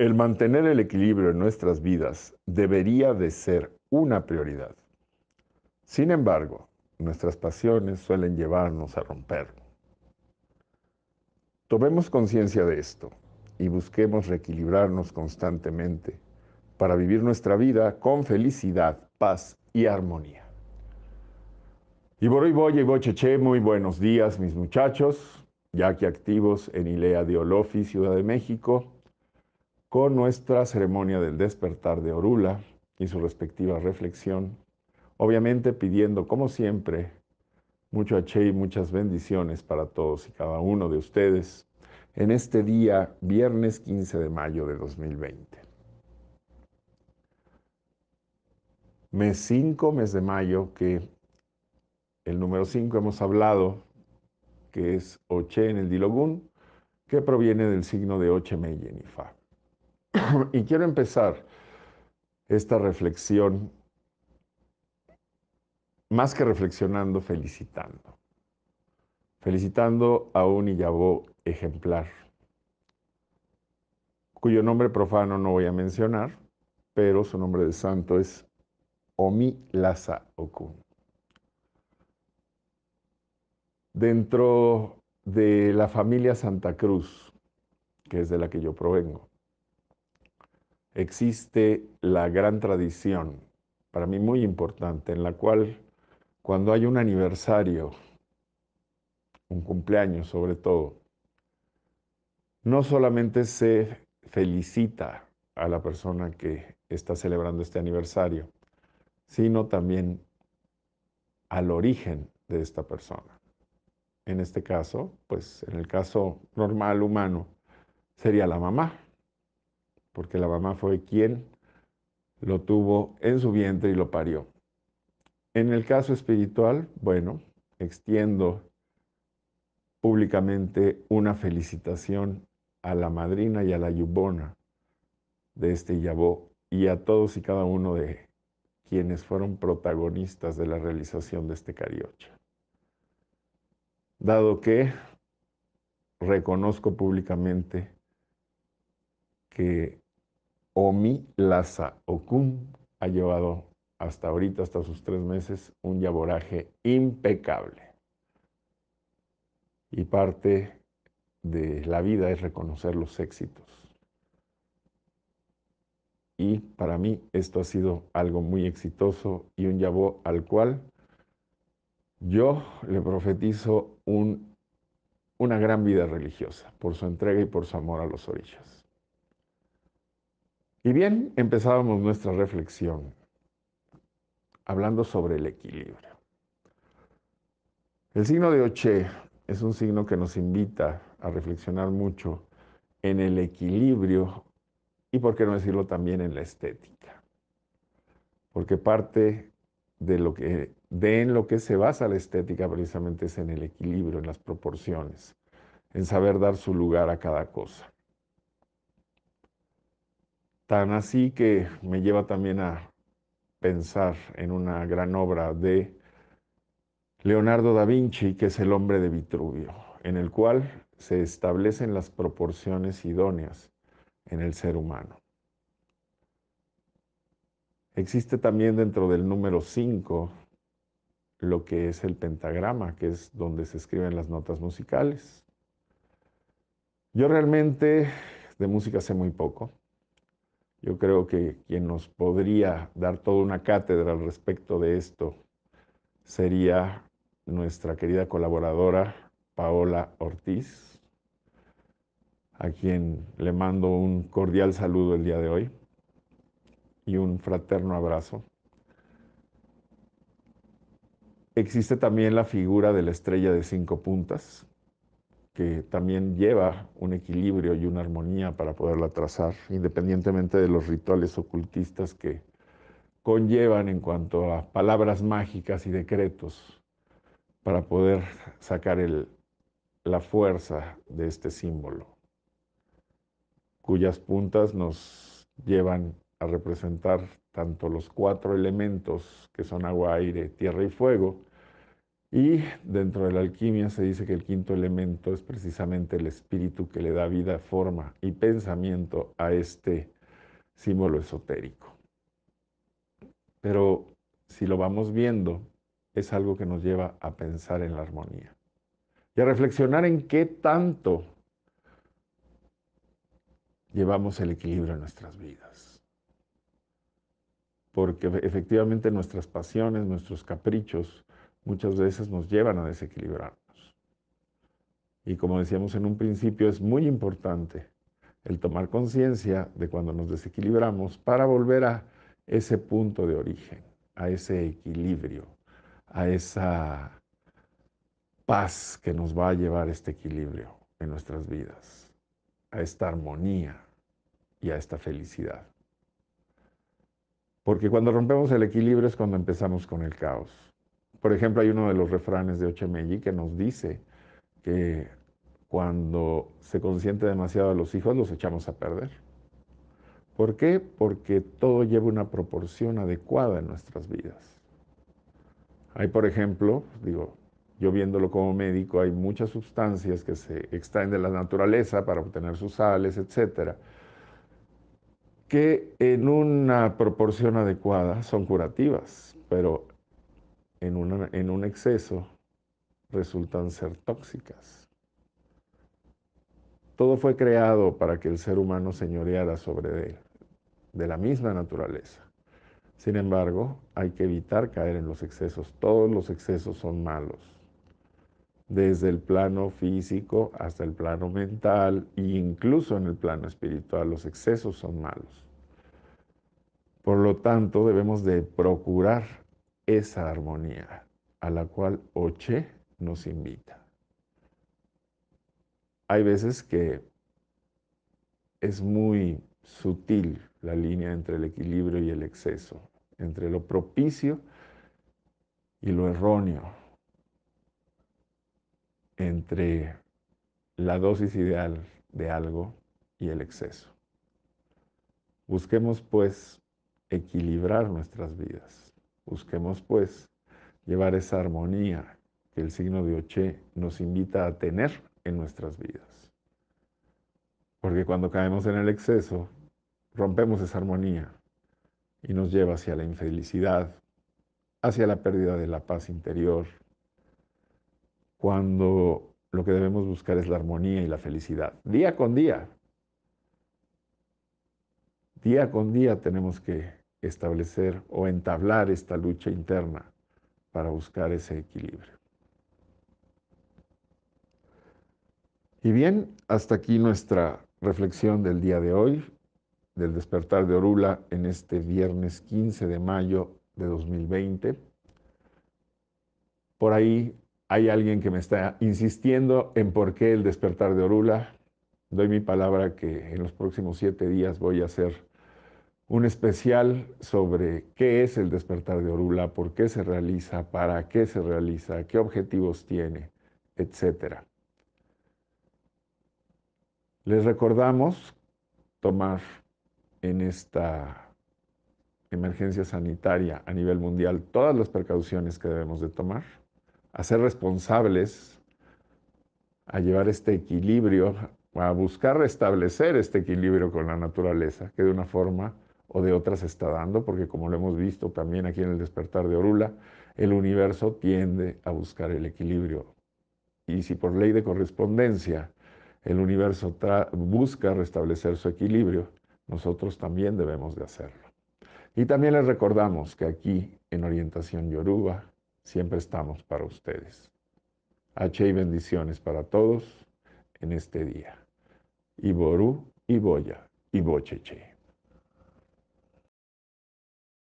El mantener el equilibrio en nuestras vidas debería de ser una prioridad. Sin embargo, nuestras pasiones suelen llevarnos a romper. Tomemos conciencia de esto y busquemos reequilibrarnos constantemente para vivir nuestra vida con felicidad, paz y armonía. Y por hoy voy, y voy, cheche, muy buenos días mis muchachos, ya que activos en Ilea de Olofi, Ciudad de México con nuestra ceremonia del despertar de Orula y su respectiva reflexión, obviamente pidiendo, como siempre, mucho ache y muchas bendiciones para todos y cada uno de ustedes en este día, viernes 15 de mayo de 2020. Mes 5, mes de mayo, que el número 5 hemos hablado, que es Oche en el Dilogún, que proviene del signo de Oche fa. y quiero empezar esta reflexión, más que reflexionando, felicitando. Felicitando a un Iyabó ejemplar, cuyo nombre profano no voy a mencionar, pero su nombre de santo es Omi Laza Okun. Dentro de la familia Santa Cruz, que es de la que yo provengo, existe la gran tradición, para mí muy importante, en la cual cuando hay un aniversario, un cumpleaños sobre todo, no solamente se felicita a la persona que está celebrando este aniversario, sino también al origen de esta persona. En este caso, pues en el caso normal humano, sería la mamá, porque la mamá fue quien lo tuvo en su vientre y lo parió. En el caso espiritual, bueno, extiendo públicamente una felicitación a la madrina y a la yubona de este Yabó y a todos y cada uno de quienes fueron protagonistas de la realización de este cariocha. Dado que reconozco públicamente que Omi Laza Okun ha llevado hasta ahorita, hasta sus tres meses, un yaboraje impecable. Y parte de la vida es reconocer los éxitos. Y para mí esto ha sido algo muy exitoso y un yabo al cual yo le profetizo una gran vida religiosa por su entrega y por su amor a los orillas. Y bien, empezábamos nuestra reflexión hablando sobre el equilibrio. El signo de Oche es un signo que nos invita a reflexionar mucho en el equilibrio y, por qué no decirlo, también en la estética. Porque parte de, lo que, de en lo que se basa la estética precisamente es en el equilibrio, en las proporciones, en saber dar su lugar a cada cosa. Tan así que me lleva también a pensar en una gran obra de Leonardo da Vinci, que es El hombre de Vitruvio, en el cual se establecen las proporciones idóneas en el ser humano. Existe también dentro del número 5 lo que es el pentagrama, que es donde se escriben las notas musicales. Yo realmente de música sé muy poco. Yo creo que quien nos podría dar toda una cátedra al respecto de esto sería nuestra querida colaboradora Paola Ortiz, a quien le mando un cordial saludo el día de hoy y un fraterno abrazo. Existe también la figura de la estrella de cinco puntas, que también lleva un equilibrio y una armonía para poderla trazar, independientemente de los rituales ocultistas que conllevan en cuanto a palabras mágicas y decretos para poder sacar la fuerza de este símbolo, cuyas puntas nos llevan a representar tanto los cuatro elementos que son agua, aire, tierra y fuego, y dentro de la alquimia se dice que el quinto elemento es precisamente el espíritu que le da vida, forma y pensamiento a este símbolo esotérico. Pero si lo vamos viendo, es algo que nos lleva a pensar en la armonía y a reflexionar en qué tanto llevamos el equilibrio en nuestras vidas. Porque efectivamente nuestras pasiones, nuestros caprichos, muchas veces nos llevan a desequilibrarnos. Y como decíamos en un principio, es muy importante el tomar conciencia de cuando nos desequilibramos para volver a ese punto de origen, a ese equilibrio, a esa paz que nos va a llevar este equilibrio en nuestras vidas, a esta armonía y a esta felicidad. Porque cuando rompemos el equilibrio es cuando empezamos con el caos. Por ejemplo, hay uno de los refranes de Ochemelli que nos dice que cuando se consiente demasiado a los hijos, los echamos a perder. ¿Por qué? Porque todo lleva una proporción adecuada en nuestras vidas. Hay, por ejemplo, digo, yo viéndolo como médico, hay muchas sustancias que se extraen de la naturaleza para obtener sus sales, etcétera, que en una proporción adecuada son curativas, pero en, un exceso resultan ser tóxicas. Todo fue creado para que el ser humano señoreara sobre él, de la misma naturaleza. Sin embargo, hay que evitar caer en los excesos. Todos los excesos son malos desde el plano físico hasta el plano mental e incluso en el plano espiritual. Los excesos son malos. Por lo tanto, debemos de procurar esa armonía a la cual Oche nos invita. Hay veces que es muy sutil la línea entre el equilibrio y el exceso, entre lo propicio y lo erróneo, entre la dosis ideal de algo y el exceso. Busquemos pues equilibrar nuestras vidas, Busquemos pues llevar esa armonía que el signo de Oche nos invita a tener en nuestras vidas. Porque cuando caemos en el exceso, rompemos esa armonía y nos lleva hacia la infelicidad, hacia la pérdida de la paz interior, cuando lo que debemos buscar es la armonía y la felicidad, día con día. Día con día tenemos que establecer o entablar esta lucha interna para buscar ese equilibrio. Y bien, hasta aquí nuestra reflexión del día de hoy, del despertar de Orula en este viernes 15 de mayo de 2020. Por ahí hay alguien que me está insistiendo en por qué el despertar de Orula. Doy mi palabra que en los próximos siete días voy a hacer un especial sobre qué es el despertar de Orula, por qué se realiza, para qué se realiza, qué objetivos tiene, etc. Les recordamos tomar en esta emergencia sanitaria a nivel mundial todas las precauciones que debemos de tomar, a ser responsables, a llevar este equilibrio, a buscar restablecer este equilibrio con la naturaleza, que de una forma o de otras está dando, porque como lo hemos visto también aquí en el despertar de Orula, el universo tiende a buscar el equilibrio. Y si por ley de correspondencia el universo busca restablecer su equilibrio, nosotros también debemos de hacerlo. Y también les recordamos que aquí en Orientación Yoruba siempre estamos para ustedes. H y bendiciones para todos en este día. Iború Iboya, Ibocheche.